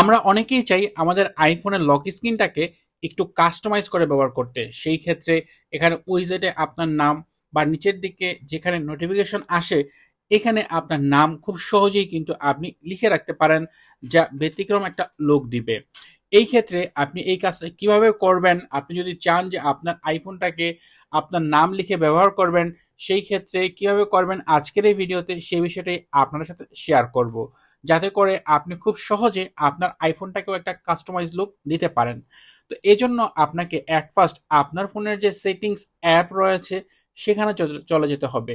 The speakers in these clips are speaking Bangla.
আমরা অনেকেই চাই আমাদের আইফোনের লক স্ক্রিনটাকে একটু কাস্টমাইজ করে ব্যবহার করতে সেই ক্ষেত্রে এখানে উইজেটে আপনার নাম বা নিচের দিকে যেখানে নোটিফিকেশন আসে এখানে আপনার নাম খুব সহজেই কিন্তু আপনি লিখে রাখতে পারেন যা ব্যতিক্রম একটা লোক দিবে এই ক্ষেত্রে আপনি এই কাজটা কিভাবে করবেন আপনি যদি চান যে আপনার আইফোনটাকে আপনার নাম লিখে ব্যবহার করবেন সেই ক্ষেত্রে কিভাবে করবেন আজকের এই ভিডিওতে সেই বিষয়টাই আপনার সাথে শেয়ার করব যাতে করে আপনি খুব সহজে আপনার আইফোনটাকেও একটা কাস্টমাইজ লুক দিতে পারেন তো এই জন্য আপনাকে অ্যাট ফার্স্ট আপনার ফোনের যে সেটিংস অ্যাপ রয়েছে সেখানে চলে যেতে হবে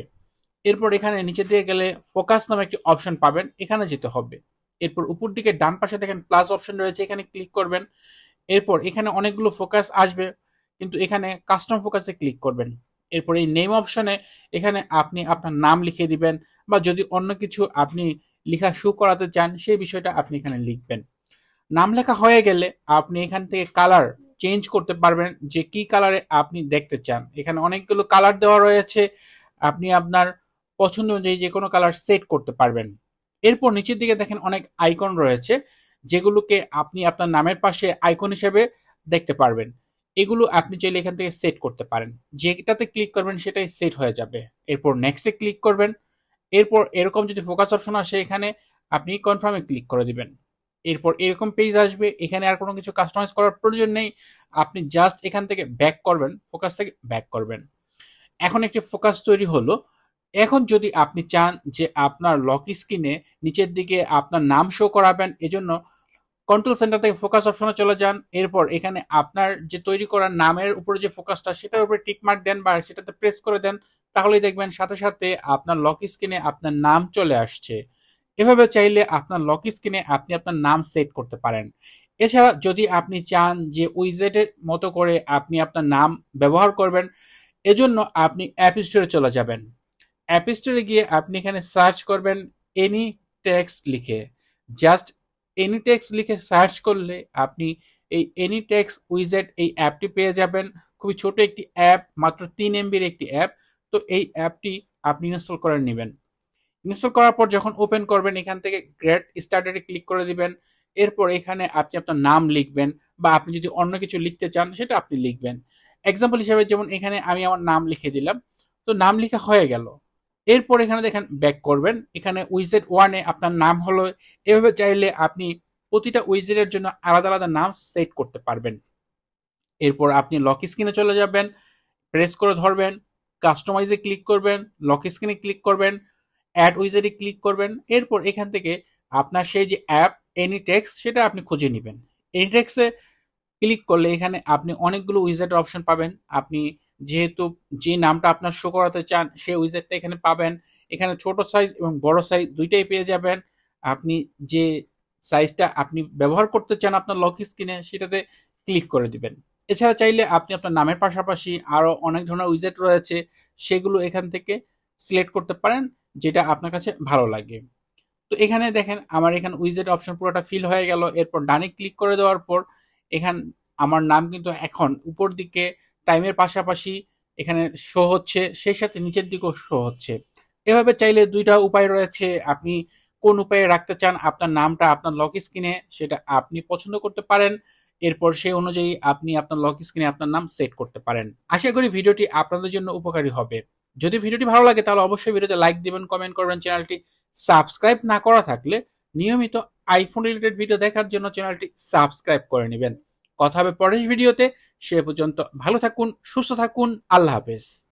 এরপর এখানে নিচে দিয়ে গেলে ফোকাস নামে একটি অপশন পাবেন এখানে যেতে হবে এরপর উপর দিকে ডান পাশে দেখেন প্লাস অপশন রয়েছে এখানে ক্লিক করবেন এরপর এখানে অনেকগুলো ফোকাস আসবে কিন্তু এখানে কাস্টম ফোকাসে ক্লিক করবেন এরপর এই নেম অপশনে এখানে আপনি আপনার নাম লিখে দিবেন বা যদি অন্য কিছু আপনি লেখা শো করাতে চান সেই বিষয়টা আপনি এখানে লিখবেন নাম লেখা হয়ে গেলে আপনি এখান থেকে কালার চেঞ্জ করতে পারবেন যে কি কালারে আপনি দেখতে চান এখানে অনেকগুলো কালার দেওয়া রয়েছে আপনি আপনার পছন্দ অনুযায়ী যে কোনো কালার সেট করতে পারবেন এরপর নিচের দিকে দেখেন অনেক আইকন রয়েছে যেগুলোকে আপনি আপনার নামের পাশে আইকন হিসেবে দেখতে পারবেন এগুলো আপনি চাইলে এখান থেকে সেট করতে পারেন যেটাতে ক্লিক করবেন সেটাই সেট হয়ে যাবে এরপর নেক্সটে ক্লিক করবেন এরপর এরকম যদি ফোকাস অপশন আসে এখানে আপনি কনফার্মে ক্লিক করে দিবেন এরপর এরকম পেজ আসবে এখানে আর কোনো কিছু কাস্টমাইজ করার প্রয়োজন নেই আপনি জাস্ট এখান থেকে ব্যাক করবেন ফোকাস থেকে ব্যাক করবেন এখন একটি ফোকাস তৈরি হলো এখন যদি আপনি চান যে আপনার লক স্ক্রিনে নিচের দিকে আপনার নাম শো করাবেন এজন্য কন্ট্রোল সেন্টার থেকে ফোকাস অপশনে চলে যান এরপর এখানে আপনার যে তৈরি করা নামের উপরে যে ফোকাসটা সেটার উপরে টিক মার্ক দেন বা সেটাতে প্রেস করে দেন তাহলে দেখবেন সাথে সাথে আপনার লক স্ক্রিনে আপনার নাম চলে আসছে এভাবে চাইলে আপনার লক স্ক্রিনে আপনি আপনার নাম সেট করতে পারেন এছাড়া যদি আপনি চান যে উইজেটের মতো করে আপনি আপনার নাম ব্যবহার করবেন এজন্য আপনি অ্যাপ স্টোরে চলে যাবেন অ্যাপ স্টোরে গিয়ে আপনি এখানে সার্চ করবেন এনি টেক্স লিখে জাস্ট এনি টেক্স লিখে সার্চ করলে আপনি এই এনি টেক্স উইজেট এই অ্যাপটি পেয়ে যাবেন খুবই ছোট একটি অ্যাপ মাত্র তিন এমবির একটি অ্যাপ তো এই অ্যাপটি আপনি ইনস্টল করে নেবেন ইনস্টল করার পর যখন ওপেন করবেন এখান থেকে গ্রেট স্টার্টারে ক্লিক করে দিবেন এরপর এখানে আপনি আপনার নাম লিখবেন বা আপনি যদি অন্য কিছু লিখতে চান সেটা আপনি লিখবেন এক্সাম্পল হিসেবে যেমন এখানে আমি আমার নাম লিখে দিলাম তো নাম লেখা হয়ে গেল এরপর এখানে দেখেন ব্যাক করবেন এখানে উইজেট ওয়ানে আপনার নাম হলো এভাবে চাইলে আপনি প্রতিটা উইজেটের জন্য আলাদা আলাদা নাম সেট করতে পারবেন এরপর আপনি লক স্ক্রিনে চলে যাবেন প্রেস করে ধরবেন কাস্টমাইজে ক্লিক করবেন লক স্ক্রিনে ক্লিক করবেন অ্যাড উইজারে ক্লিক করবেন এরপর এখান থেকে আপনার সেই যে অ্যাপ এনি টেক্স সেটা আপনি খুঁজে নেবেন এনি টেক্সে ক্লিক করলে এখানে আপনি অনেকগুলো উইজার্টের অপশন পাবেন আপনি যেহেতু যে নামটা আপনার শো করাতে চান সেই উইজেটটা এখানে পাবেন এখানে ছোট সাইজ এবং বড় সাইজ দুইটাই পেয়ে যাবেন আপনি যে সাইজটা আপনি ব্যবহার করতে চান আপনার লক স্ক্রিনে সেটাতে ক্লিক করে দিবেন এছাড়া চাইলে আপনি আপনার নামের পাশাপাশি আরও অনেক ধরনের উইজেট রয়েছে সেগুলো এখান থেকে সিলেক্ট করতে পারেন যেটা আপনার কাছে ভালো লাগে তো এখানে দেখেন আমার এখানে উইজেট অপশন পুরোটা ফিল হয়ে গেল এরপর ডানে ক্লিক করে দেওয়ার পর এখান আমার নাম কিন্তু এখন উপর দিকে টাইমের পাশাপাশি এখানে শো হচ্ছে সেই সাথে নিচের দিকেও শো হচ্ছে এভাবে চাইলে দুইটা উপায় রয়েছে আপনি কোন উপায়ে রাখতে চান আপনার নামটা আপনার লক স্ক্রিনে সেটা আপনি পছন্দ করতে পারেন এরপর সেই অনুযায়ী আপনি আপনার লক স্ক্রিনে আপনার নাম সেট করতে পারেন আশা করি ভিডিওটি আপনাদের জন্য উপকারী হবে যদি ভিডিওটি ভালো লাগে তাহলে অবশ্যই ভিডিওতে লাইক দিবেন কমেন্ট করবেন চ্যানেলটি সাবস্ক্রাইব না করা থাকলে নিয়মিত আইফোন রিলেটেড ভিডিও দেখার জন্য চ্যানেলটি সাবস্ক্রাইব করে নেবেন কথা হবে পরের ভিডিওতে সে পর্যন্ত ভালো থাকুন সুস্থ থাকুন আল্লাহ হাফেজ